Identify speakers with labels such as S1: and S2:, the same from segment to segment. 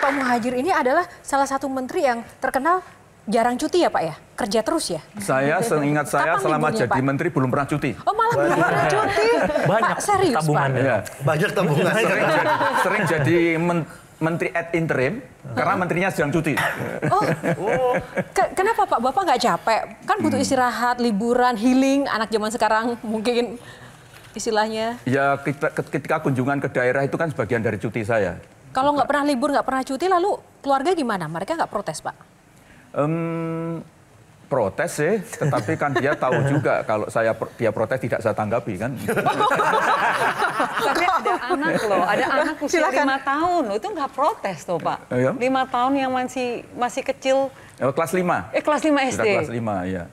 S1: Pak Muhajir ini adalah salah satu menteri yang terkenal jarang cuti ya Pak ya? Kerja terus ya? Saya seingat saya Kapan selama jadi Pak?
S2: menteri belum pernah cuti.
S1: Oh malah belum pernah cuti? Banyak
S2: Pak, serius tabungan Pak? Ya. Banyak tabungan. Sering, jadi, sering jadi men menteri ad interim karena menterinya sedang cuti. Oh,
S1: kenapa Pak? Bapak nggak capek? Kan butuh hmm. istirahat, liburan, healing. Anak zaman sekarang mungkin istilahnya.
S2: Ya ketika kunjungan ke daerah itu kan sebagian dari cuti saya.
S1: Kalau nggak pernah libur, nggak pernah cuti, lalu keluarga gimana? Mereka nggak protes, Pak?
S2: Um, protes sih, tetapi kan dia tahu juga kalau saya dia protes tidak saya tanggapi kan.
S1: Tapi ada anak loh, ada anak usia lima tahun loh, itu nggak protes tuh Pak. Eh, ya? Lima tahun yang masih masih kecil.
S2: Oh, kelas lima. Eh
S1: kelas lima SD. Sudah kelas lima, ya.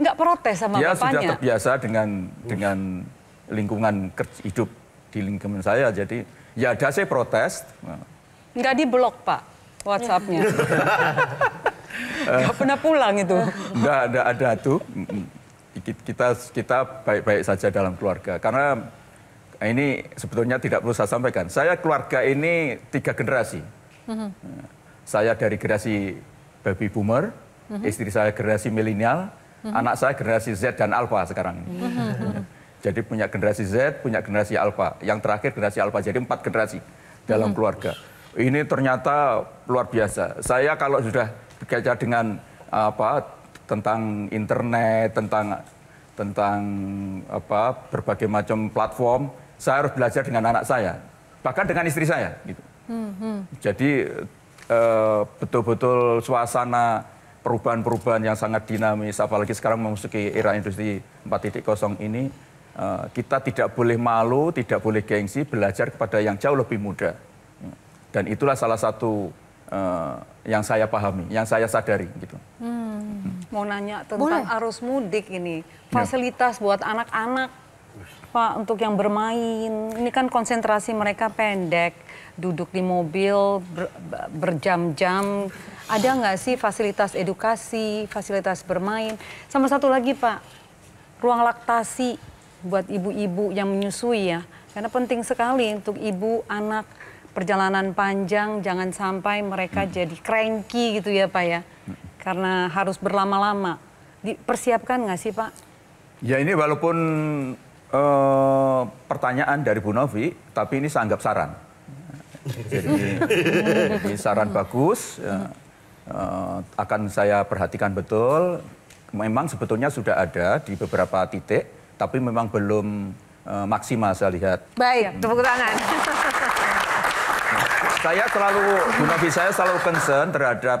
S1: Nggak protes sama dia bapaknya. Dia sudah
S2: terbiasa dengan dengan lingkungan hidup di lingkungan saya, jadi Ya ada sih protes.
S1: Nggak diblok Pak WhatsAppnya. Enggak pernah pulang itu.
S2: Enggak ada ada tuh. Kita kita baik-baik saja dalam keluarga karena ini sebetulnya tidak perlu saya sampaikan. Saya keluarga ini tiga generasi. Mm-hmm. Nah, saya dari generasi baby boomer, mm-hmm. istri saya generasi milenial, mm-hmm. anak saya generasi Z dan Alpha sekarang. ini. Jadi punya generasi Z, punya generasi Alpha. Yang terakhir generasi Alpha. Jadi empat generasi dalam hmm. keluarga. Ini ternyata luar biasa. Saya kalau sudah bekerja dengan apa tentang internet, tentang tentang apa berbagai macam platform, saya harus belajar dengan anak saya, bahkan dengan istri saya gitu. Hmm, hmm. Jadi eh, betul-betul suasana perubahan-perubahan yang sangat dinamis apalagi sekarang memasuki era industri 4.0 ini Eh, kita tidak boleh malu, tidak boleh gengsi, belajar kepada yang jauh lebih muda. Ya. Dan itulah salah satu uh, yang saya pahami, yang saya sadari gitu.
S1: Hmm. Mau nanya tentang boleh. arus mudik ini, ya. fasilitas ya. buat anak-anak, Pak, untuk yang bermain, ini kan konsentrasi mereka pendek, duduk di mobil ber, berjam-jam. Ada nggak sih fasilitas edukasi, fasilitas bermain? Sama satu lagi Pak, ruang laktasi buat ibu-ibu yang menyusui ya. Karena penting sekali untuk ibu, anak, perjalanan panjang, jangan sampai mereka hmm. jadi cranky gitu ya Pak ya. Hmm. Karena harus berlama-lama. Dipersiapkan nggak sih Pak?
S2: Ya ini walaupun uh, pertanyaan dari Bu Novi, tapi ini saya anggap saran. Jadi, ini saran bagus, ya, uh, akan saya perhatikan betul. Memang sebetulnya sudah ada di beberapa titik, tapi memang belum uh, maksimal saya lihat.
S1: Baik, tepuk tangan.
S2: saya selalu, Bu Novi saya selalu concern terhadap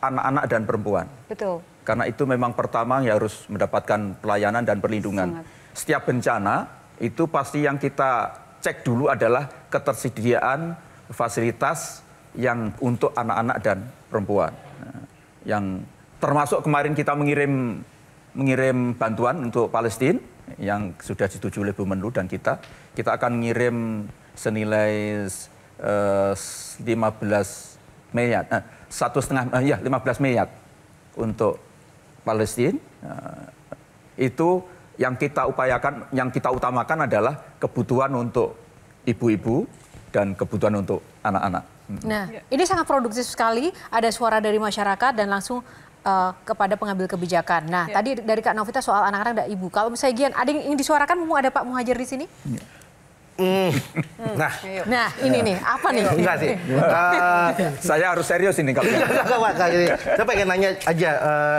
S2: anak-anak dan perempuan. Betul. Karena itu memang pertama yang harus mendapatkan pelayanan dan perlindungan. Sangat. Setiap bencana itu pasti yang kita cek dulu adalah ketersediaan fasilitas yang untuk anak-anak dan perempuan. yang termasuk kemarin kita mengirim mengirim bantuan untuk Palestina yang sudah disetujui oleh Menlu dan kita. Kita akan ngirim senilai uh, 15 miliar, satu setengah, uh, ya 15 miliar untuk Palestina. Uh, eh, itu yang kita upayakan, yang kita utamakan adalah kebutuhan untuk ibu-ibu dan kebutuhan untuk anak-anak. Hmm. Nah,
S1: ini sangat produktif sekali. Ada suara dari masyarakat dan langsung uh, kepada pengambil kebijakan. Nah, ya. tadi dari Kak Novita soal anak-anak dan ibu. Kalau misalnya Gian, ada yang ingin disuarakan? Mau ada Pak Muhajir di sini? Ya.
S2: Mm. Nah,
S3: nah
S1: ini iya. nih apa nih? Iya. Enggak sih.
S2: Uh, saya harus serius ini kalau. Iya, saya pengen nanya
S3: aja uh,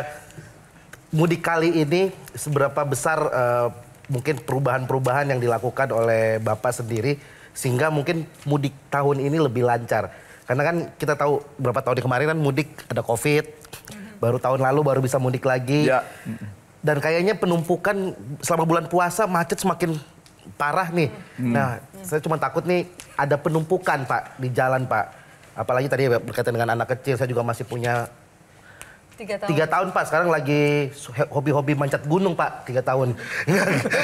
S3: mudik kali ini seberapa besar uh, mungkin perubahan-perubahan yang dilakukan oleh Bapak sendiri sehingga mungkin mudik tahun ini lebih lancar. Karena kan kita tahu berapa tahun kemarin kan mudik ada Covid, baru tahun lalu baru bisa mudik lagi. Ya. Dan kayaknya penumpukan selama bulan puasa macet semakin parah nih. Hmm. Nah, hmm. saya cuma takut nih ada penumpukan Pak di jalan Pak. Apalagi tadi berkaitan dengan anak kecil, saya juga masih punya
S1: Tiga tahun. Tiga tahun,
S3: Pak. Sekarang lagi hobi-hobi mancat gunung, Pak. Tiga tahun.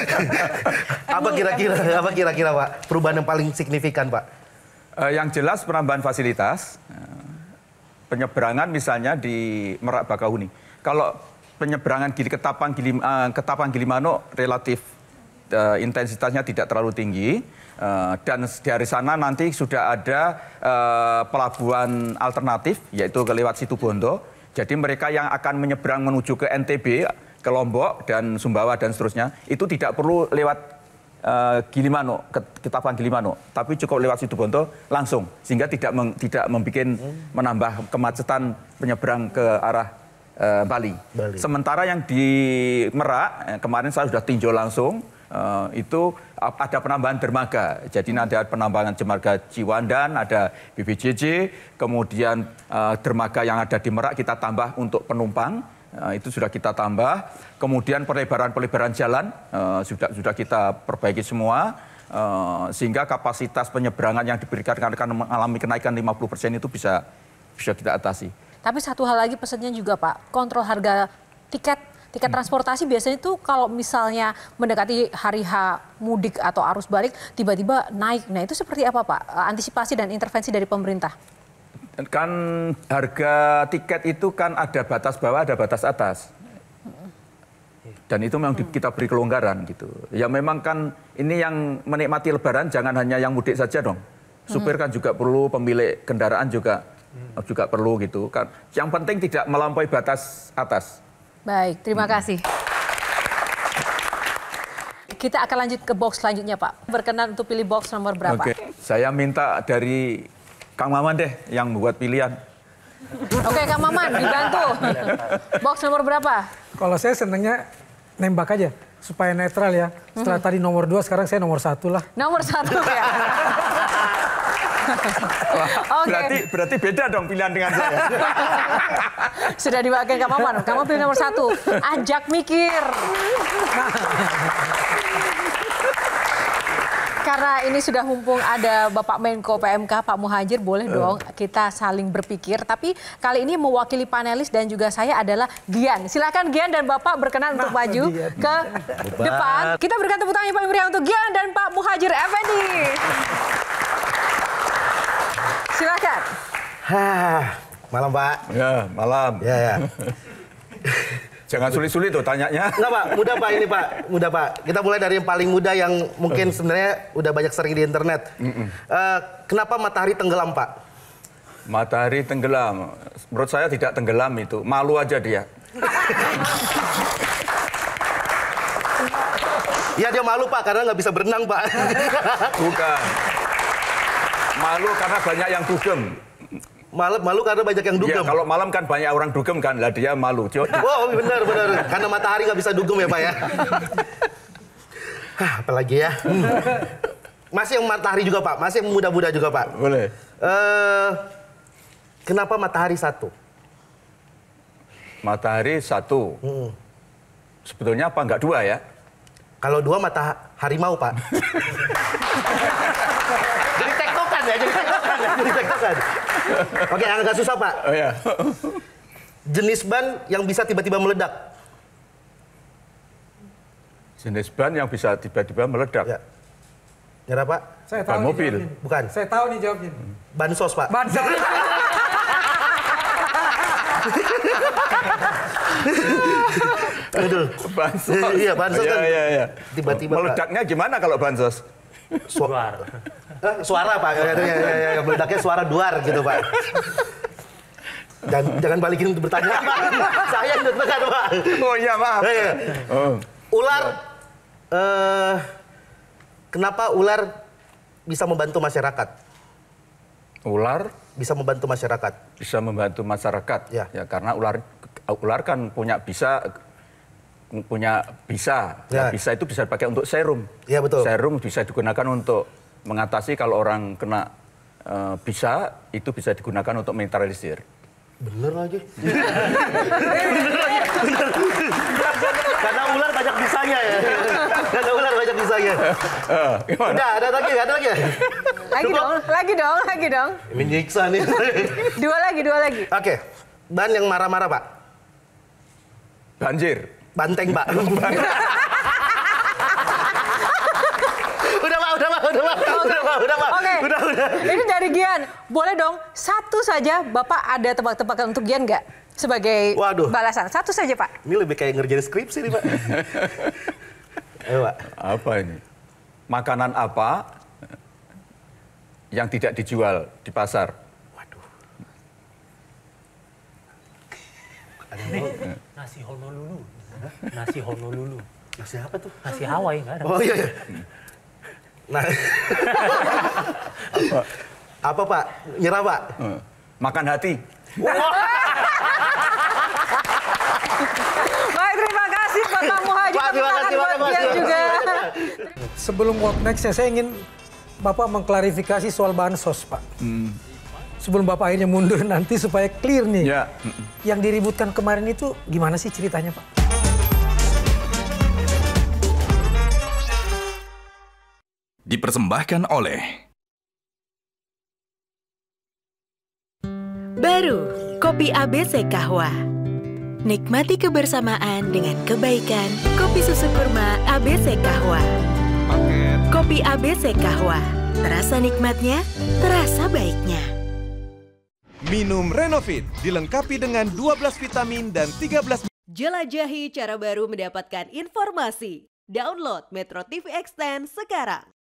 S3: apa kira-kira, apa
S2: kira-kira, Pak? Perubahan yang paling
S3: signifikan, Pak?
S2: Uh, yang jelas penambahan fasilitas penyeberangan misalnya di Merak Bakahuni. Kalau penyeberangan Gili Ketapang Gili uh, eh, Ketapang Gilimano relatif uh, intensitasnya tidak terlalu tinggi uh, dan dari sana nanti sudah ada uh, pelabuhan alternatif yaitu ke lewat Situbondo. Jadi mereka yang akan menyeberang menuju ke NTB, ke Lombok dan Sumbawa dan seterusnya itu tidak perlu lewat uh, eh, Gilimano, Ketapang Gilimano, tapi cukup lewat situ Situbondo langsung sehingga tidak meng, tidak membuat menambah kemacetan penyeberang ke arah uh, Bali. Bali. Sementara yang di Merak eh, kemarin saya sudah tinjau langsung Uh, itu ada penambahan dermaga. Jadi nanti ada penambangan dermaga Ciwandan, ada BBJJ, kemudian uh, dermaga yang ada di Merak kita tambah untuk penumpang Nah, itu sudah kita tambah. Kemudian pelebaran-pelebaran jalan uh, sudah sudah kita perbaiki semua uh, sehingga kapasitas penyeberangan yang diberikan karena kan mengalami kenaikan 50% itu bisa bisa kita atasi.
S1: Tapi satu hal lagi pesannya juga Pak, kontrol harga tiket tiket hmm. transportasi biasanya tuh kalau misalnya mendekati hari H mudik atau arus balik tiba-tiba naik. Nah, itu seperti apa Pak? Antisipasi dan intervensi dari pemerintah?
S2: kan harga tiket itu kan ada batas bawah, ada batas atas. Dan itu memang kita beri kelonggaran gitu. Ya memang kan ini yang menikmati lebaran jangan hanya yang mudik saja dong. Supir kan juga perlu, pemilik kendaraan juga hmm. juga perlu gitu kan. Yang penting tidak melampaui batas atas.
S1: Baik, terima hmm. kasih. Kita akan lanjut ke box selanjutnya Pak. Berkenan untuk pilih box nomor berapa? Oke. Okay.
S2: Saya minta dari Kang Maman deh yang buat pilihan.
S1: Oke, Kang Maman dibantu. Box nomor berapa? Kalau saya senangnya nembak aja supaya netral ya.
S3: Setelah hmm. tadi nomor dua, sekarang saya nomor satu lah.
S1: Nomor satu ya.
S2: Wah, okay. berarti berarti beda dong pilihan dengan saya.
S1: Sudah diwakilkan Kang Maman. Kamu pilih nomor satu. Ajak mikir. Karena ini sudah humpung ada Bapak Menko PMK Pak Muhajir, boleh eh. dong kita saling berpikir. Tapi kali ini mewakili panelis dan juga saya adalah Gian. Silakan Gian dan Bapak berkenan nah, untuk maju ke Bubat. depan. Kita berikan tepuk tangan yang paling meriah untuk Gian dan Pak Muhajir Effendi. Silakan.
S3: Malam Pak. Ya, malam. Ya, ya.
S2: Jangan sulit-sulit tuh tanyanya. Enggak Pak, mudah Pak ini Pak,
S3: mudah Pak. Kita mulai dari yang paling mudah yang mungkin sebenarnya udah banyak sering di internet.
S2: Uh,
S3: kenapa matahari tenggelam Pak?
S2: Matahari tenggelam. Menurut saya tidak tenggelam itu. Malu aja dia. Iya dia malu pak karena nggak bisa berenang pak. Bukan. Malu karena banyak yang dugem. Malam malu karena banyak yang dugem. Ya, kalau malam kan banyak orang dugem kan, lah dia malu. Wow, benar benar. Karena matahari nggak bisa dugem ya pak ya.
S3: Hah, apalagi ya. Hmm. Masih yang matahari juga pak, masih yang muda-muda juga pak. Boleh. Uh, kenapa matahari satu?
S2: Matahari satu. Hmm. Sebetulnya apa nggak dua ya? Kalau dua matahari mau pak.
S3: tektokan ya, jadi tektokan. Ya, jadi tektokan. Oke, agak susah Pak. Oh, iya. Jenis ban yang bisa tiba-tiba meledak.
S2: Jenis ban yang bisa tiba-tiba meledak. Ya.
S3: Nyerah Pak? Saya tahu ban mobil. Jawabin. Bukan. Saya tahu nih jawabnya. Ban sos Pak. sos.
S2: Betul. bansos. Iya, iya bansos iya, kan. Iya, iya. Tiba-tiba. Meledaknya gimana kalau bansos? Suar.
S3: Suara Pak, ya, ya, ya, meledaknya suara duar gitu Pak. Dan jangan balikin untuk bertanya. Saya yang deg Pak. Oh iya maaf. Iya, iya. Oh. Ular, ya. uh, kenapa ular bisa membantu masyarakat?
S2: Ular? Bisa membantu masyarakat. Bisa membantu masyarakat. Ya, ya karena ular ular kan punya bisa punya bisa. Nah, ya. Nah, bisa itu bisa dipakai untuk serum. ya betul. Serum bisa digunakan untuk mengatasi kalau orang kena uh, bisa itu bisa digunakan untuk mentalisir Bener
S3: aja. Bener aja. Karena ular banyak bisanya ya. Karena ular banyak bisanya.
S2: Uh, Udah,
S3: ada lagi, ada lagi.
S1: lagi Cukup. dong, lagi dong, lagi
S3: dong. Menyiksa nih. dua lagi, dua lagi. Oke. Okay. Ban yang marah-marah, Pak. Banjir. Banteng, Pak. Banteng. udah mah, udah mah, udah mah, udah mah. Oke. Udah, udah. Ini
S1: dari Gian. Boleh dong satu saja Bapak ada tebak-tebakan untuk Gian nggak? Sebagai Waduh. balasan. Satu saja, Pak.
S2: Ini lebih kayak ngerjain skripsi nih, Pak. Ayo, Apa ini? Makanan apa yang tidak dijual di pasar? Waduh.
S3: Ada nasi Honolulu. Nasi Honolulu. Nasi apa tuh? Nasi Hawaii, nggak ada. Oh iya, iya. Nah. apa? apa
S2: Pak? Nyerah Pak? Hmm. Makan hati.
S1: Baik, terima kasih Pak Muhaji. Terima kasih Pak Kamu juga.
S3: Sebelum what next saya ingin Bapak mengklarifikasi soal bansos Pak. Hmm. Sebelum Bapak akhirnya mundur nanti supaya clear nih. Ya. Yang diributkan kemarin itu gimana sih ceritanya Pak?
S2: dipersembahkan oleh
S1: Baru, kopi ABC Kahwa. Nikmati kebersamaan dengan kebaikan kopi susu kurma ABC Kahwa. Kopi ABC Kahwa, terasa nikmatnya, terasa baiknya.
S3: Minum Renovit dilengkapi dengan 12 vitamin dan
S1: 13 Jelajahi cara baru mendapatkan informasi. Download Metro
S2: TV Extend sekarang.